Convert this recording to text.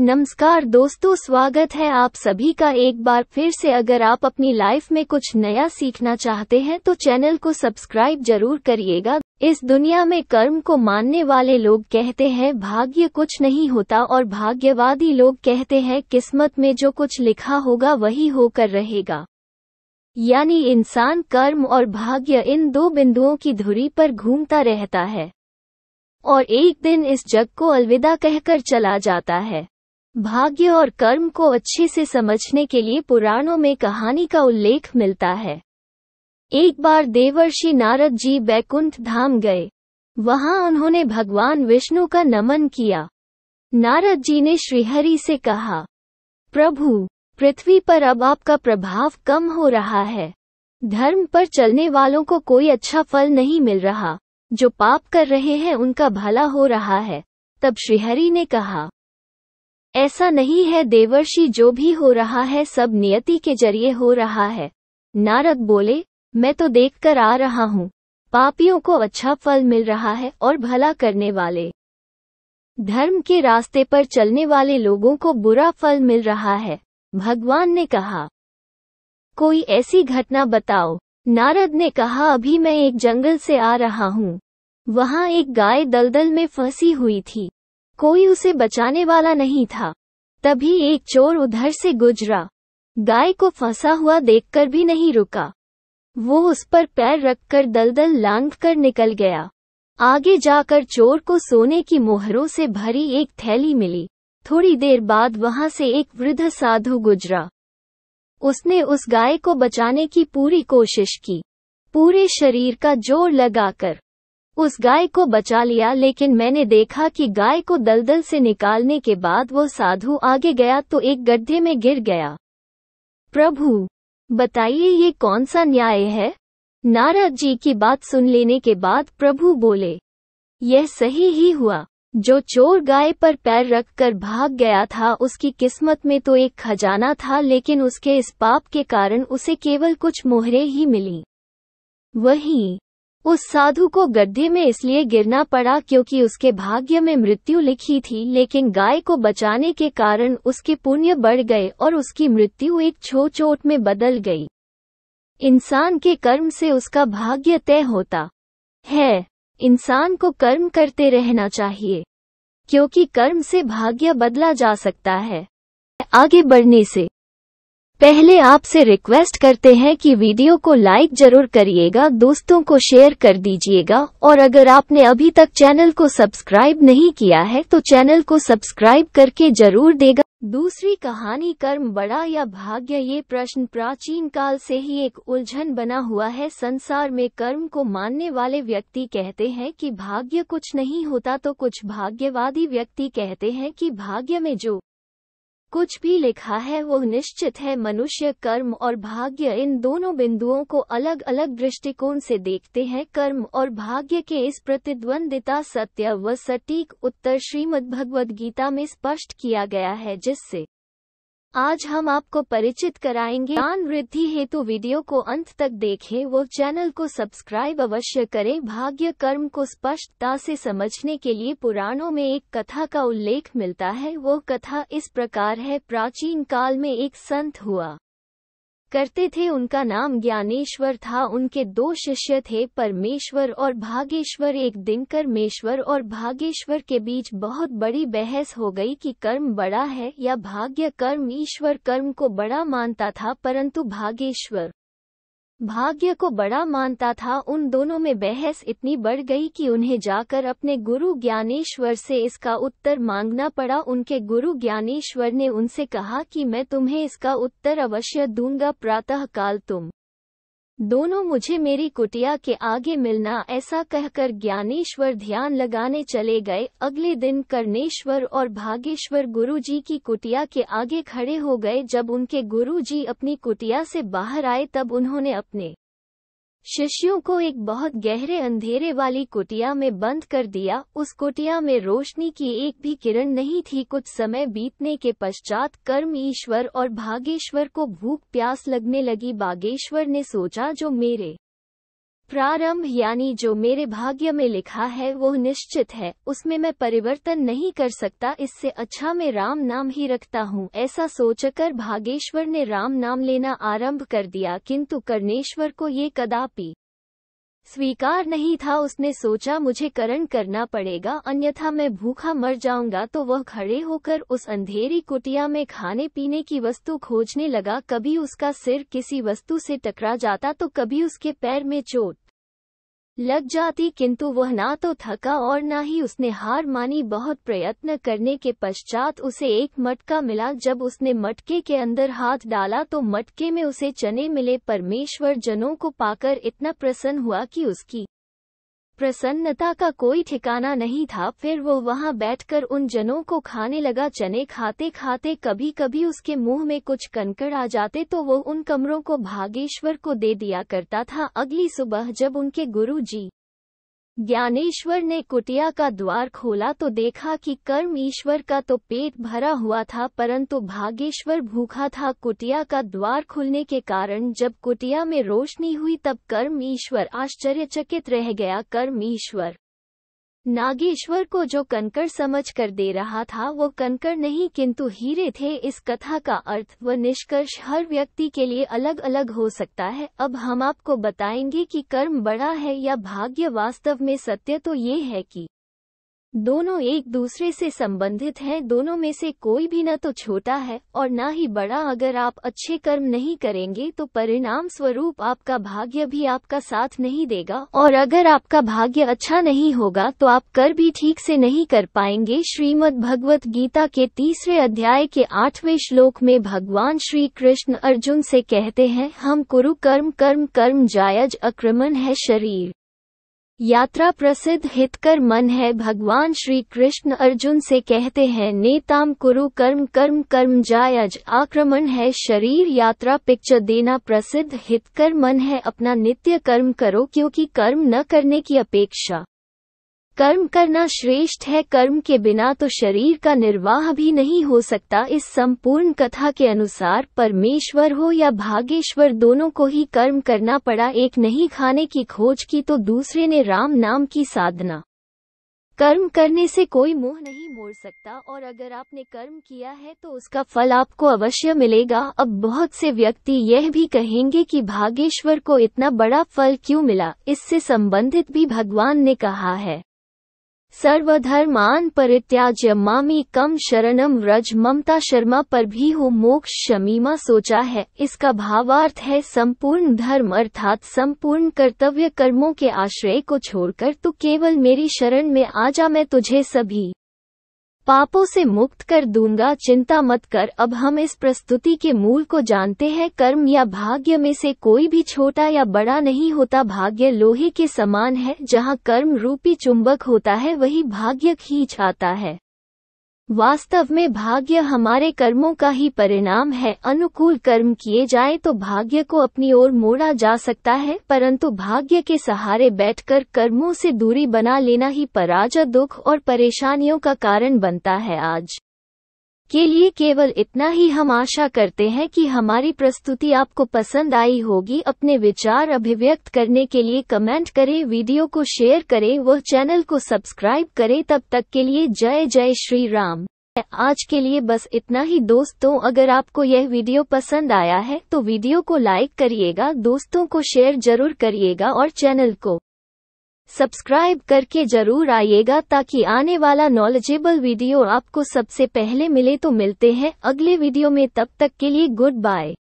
नमस्कार दोस्तों स्वागत है आप सभी का एक बार फिर से अगर आप अपनी लाइफ में कुछ नया सीखना चाहते हैं तो चैनल को सब्सक्राइब जरूर करिएगा इस दुनिया में कर्म को मानने वाले लोग कहते हैं भाग्य कुछ नहीं होता और भाग्यवादी लोग कहते हैं किस्मत में जो कुछ लिखा होगा वही होकर रहेगा यानी इंसान कर्म और भाग्य इन दो बिंदुओं की धुरी पर घूमता रहता है और एक दिन इस जग को अलविदा कहकर चला जाता है भाग्य और कर्म को अच्छे से समझने के लिए पुराणों में कहानी का उल्लेख मिलता है एक बार देवर्षि नारद जी बैकुंठ धाम गए वहां उन्होंने भगवान विष्णु का नमन किया नारद जी ने श्रीहरि से कहा प्रभु पृथ्वी पर अब आपका प्रभाव कम हो रहा है धर्म पर चलने वालों को कोई अच्छा फल नहीं मिल रहा जो पाप कर रहे हैं उनका भला हो रहा है तब श्रीहरि ने कहा ऐसा नहीं है देवर्षि जो भी हो रहा है सब नियति के जरिए हो रहा है नारद बोले मैं तो देखकर आ रहा हूँ पापियों को अच्छा फल मिल रहा है और भला करने वाले धर्म के रास्ते पर चलने वाले लोगों को बुरा फल मिल रहा है भगवान ने कहा कोई ऐसी घटना बताओ नारद ने कहा अभी मैं एक जंगल से आ रहा हूँ वहाँ एक गाय दलदल में फंसी हुई थी कोई उसे बचाने वाला नहीं था तभी एक चोर उधर से गुजरा गाय को फंसा हुआ देखकर भी नहीं रुका वो उस पर पैर रखकर दलदल लांग कर निकल गया आगे जाकर चोर को सोने की मोहरों से भरी एक थैली मिली थोड़ी देर बाद वहां से एक वृद्ध साधु गुजरा उसने उस गाय को बचाने की पूरी कोशिश की पूरे शरीर का जोर लगाकर उस गाय को बचा लिया लेकिन मैंने देखा कि गाय को दलदल से निकालने के बाद वो साधु आगे गया तो एक गड्ढे में गिर गया प्रभु बताइए ये कौन सा न्याय है नारद जी की बात सुन लेने के बाद प्रभु बोले यह सही ही हुआ जो चोर गाय पर पैर रखकर भाग गया था उसकी किस्मत में तो एक खजाना था लेकिन उसके इस पाप के कारण उसे केवल कुछ मोहरे ही मिली वहीं उस साधु को गड्ढे में इसलिए गिरना पड़ा क्योंकि उसके भाग्य में मृत्यु लिखी थी लेकिन गाय को बचाने के कारण उसके पुण्य बढ़ गए और उसकी मृत्यु एक छो चोट में बदल गई इंसान के कर्म से उसका भाग्य तय होता है इंसान को कर्म करते रहना चाहिए क्योंकि कर्म से भाग्य बदला जा सकता है आगे बढ़ने से पहले आपसे रिक्वेस्ट करते हैं कि वीडियो को लाइक जरूर करिएगा दोस्तों को शेयर कर दीजिएगा और अगर आपने अभी तक चैनल को सब्सक्राइब नहीं किया है तो चैनल को सब्सक्राइब करके जरूर देगा दूसरी कहानी कर्म बड़ा या भाग्य ये प्रश्न प्राचीन काल से ही एक उलझन बना हुआ है संसार में कर्म को मानने वाले व्यक्ति कहते हैं कि भाग्य कुछ नहीं होता तो कुछ भाग्यवादी व्यक्ति कहते हैं कि भाग्य में जो कुछ भी लिखा है वो निश्चित है मनुष्य कर्म और भाग्य इन दोनों बिंदुओं को अलग अलग दृष्टिकोण से देखते हैं कर्म और भाग्य के इस प्रतिद्वंदिता सत्य व सटीक उत्तर श्रीमद् भगवद गीता में स्पष्ट किया गया है जिससे आज हम आपको परिचित कराएंगे ज्ञान वृद्धि हेतु वीडियो को अंत तक देखें वो चैनल को सब्सक्राइब अवश्य करें भाग्य कर्म को स्पष्टता से समझने के लिए पुराणों में एक कथा का उल्लेख मिलता है वो कथा इस प्रकार है प्राचीन काल में एक संत हुआ करते थे उनका नाम ज्ञानेश्वर था उनके दो शिष्य थे परमेश्वर और भागेश्वर एक दिन कर्मेश्वर और भागेश्वर के बीच बहुत बड़ी बहस हो गई कि कर्म बड़ा है या भाग्य कर्म ईश्वर कर्म को बड़ा मानता था परंतु भागेश्वर भाग्य को बड़ा मानता था उन दोनों में बहस इतनी बढ़ गई कि उन्हें जाकर अपने गुरु ज्ञानेश्वर से इसका उत्तर मांगना पड़ा उनके गुरु ज्ञानेश्वर ने उनसे कहा कि मैं तुम्हें इसका उत्तर अवश्य दूंगा प्रातः काल तुम दोनों मुझे मेरी कुटिया के आगे मिलना ऐसा कहकर ज्ञानेश्वर ध्यान लगाने चले गए अगले दिन कर्णेश्वर और भागेश्वर गुरुजी की कुटिया के आगे खड़े हो गए जब उनके गुरुजी अपनी कुटिया से बाहर आए तब उन्होंने अपने शिष्यों को एक बहुत गहरे अंधेरे वाली कुटिया में बंद कर दिया उस कुटिया में रोशनी की एक भी किरण नहीं थी कुछ समय बीतने के पश्चात कर्म ईश्वर और भागेश्वर को भूख प्यास लगने लगी बागेश्वर ने सोचा जो मेरे प्रारंभ यानी जो मेरे भाग्य में लिखा है वो निश्चित है उसमें मैं परिवर्तन नहीं कर सकता इससे अच्छा मैं राम नाम ही रखता हूँ ऐसा सोचकर भागेश्वर ने राम नाम लेना आरंभ कर दिया किंतु कर्णेश्वर को ये कदापि स्वीकार नहीं था उसने सोचा मुझे करण करना पड़ेगा अन्यथा मैं भूखा मर जाऊंगा तो वह खड़े होकर उस अंधेरी कुटिया में खाने पीने की वस्तु खोजने लगा कभी उसका सिर किसी वस्तु से टकरा जाता तो कभी उसके पैर में चोट लग जाती किंतु वह ना तो थका और न ही उसने हार मानी बहुत प्रयत्न करने के पश्चात उसे एक मटका मिला जब उसने मटके के अंदर हाथ डाला तो मटके में उसे चने मिले परमेश्वर जनों को पाकर इतना प्रसन्न हुआ कि उसकी प्रसन्नता का कोई ठिकाना नहीं था फिर वो वहां बैठकर उन जनों को खाने लगा चने खाते खाते कभी कभी उसके मुंह में कुछ कनकड़ आ जाते तो वो उन कमरों को भागेश्वर को दे दिया करता था अगली सुबह जब उनके गुरु जी ज्ञानेश्वर ने कुटिया का द्वार खोला तो देखा कि कर्म ईश्वर का तो पेट भरा हुआ था परंतु भागेश्वर भूखा था कुटिया का द्वार खुलने के कारण जब कुटिया में रोशनी हुई तब कर्म ईश्वर आश्चर्यचकित रह गया कर्म ईश्वर नागेश्वर को जो कंकर समझ कर दे रहा था वो कंकर नहीं किंतु हीरे थे इस कथा का अर्थ व निष्कर्ष हर व्यक्ति के लिए अलग अलग हो सकता है अब हम आपको बताएंगे कि कर्म बड़ा है या भाग्य वास्तव में सत्य तो ये है कि दोनों एक दूसरे से संबंधित हैं दोनों में से कोई भी न तो छोटा है और न ही बड़ा अगर आप अच्छे कर्म नहीं करेंगे तो परिणाम स्वरूप आपका भाग्य भी आपका साथ नहीं देगा और अगर आपका भाग्य अच्छा नहीं होगा तो आप कर भी ठीक से नहीं कर पाएंगे श्रीमद् भगवत गीता के तीसरे अध्याय के आठवें श्लोक में भगवान श्री कृष्ण अर्जुन से कहते हैं हम कुरु कर्म कर्म कर्म जायज अक्रमण है शरीर यात्रा प्रसिद्ध हितकर मन है भगवान श्री कृष्ण अर्जुन से कहते हैं नेताम कुरु कर्म कर्म कर्म जायज आक्रमण है शरीर यात्रा पिक्चर देना प्रसिद्ध हितकर मन है अपना नित्य कर्म करो क्योंकि कर्म न करने की अपेक्षा कर्म करना श्रेष्ठ है कर्म के बिना तो शरीर का निर्वाह भी नहीं हो सकता इस संपूर्ण कथा के अनुसार परमेश्वर हो या भागेश्वर दोनों को ही कर्म करना पड़ा एक नहीं खाने की खोज की तो दूसरे ने राम नाम की साधना कर्म करने से कोई मुंह नहीं मोड़ सकता और अगर आपने कर्म किया है तो उसका फल आपको अवश्य मिलेगा अब बहुत से व्यक्ति यह भी कहेंगे कि भागेश्वर को इतना बड़ा फल क्यों मिला इससे संबंधित भी भगवान ने कहा है सर्वधर्मान परित्याज्य मामी कम शरणम व्रज ममता शर्मा पर भी हो मोक्ष शमीमा सोचा है इसका भावार्थ है संपूर्ण धर्म अर्थात संपूर्ण कर्तव्य कर्मों के आश्रय को छोड़कर तू केवल मेरी शरण में आ जा मैं तुझे सभी पापों से मुक्त कर दूंगा चिंता मत कर अब हम इस प्रस्तुति के मूल को जानते हैं कर्म या भाग्य में से कोई भी छोटा या बड़ा नहीं होता भाग्य लोहे के समान है जहाँ कर्म रूपी चुंबक होता है वही भाग्य खींच आता है वास्तव में भाग्य हमारे कर्मों का ही परिणाम है अनुकूल कर्म किए जाए तो भाग्य को अपनी ओर मोड़ा जा सकता है परंतु भाग्य के सहारे बैठकर कर्मों से दूरी बना लेना ही पराजय दुख और परेशानियों का कारण बनता है आज के लिए केवल इतना ही हम आशा करते हैं कि हमारी प्रस्तुति आपको पसंद आई होगी अपने विचार अभिव्यक्त करने के लिए कमेंट करें वीडियो को शेयर करें वह चैनल को सब्सक्राइब करें तब तक के लिए जय जय श्री राम आज के लिए बस इतना ही दोस्तों अगर आपको यह वीडियो पसंद आया है तो वीडियो को लाइक करिएगा दोस्तों को शेयर जरूर करिएगा और चैनल को सब्सक्राइब करके जरूर आइएगा ताकि आने वाला नॉलेजेबल वीडियो आपको सबसे पहले मिले तो मिलते हैं अगले वीडियो में तब तक के लिए गुड बाय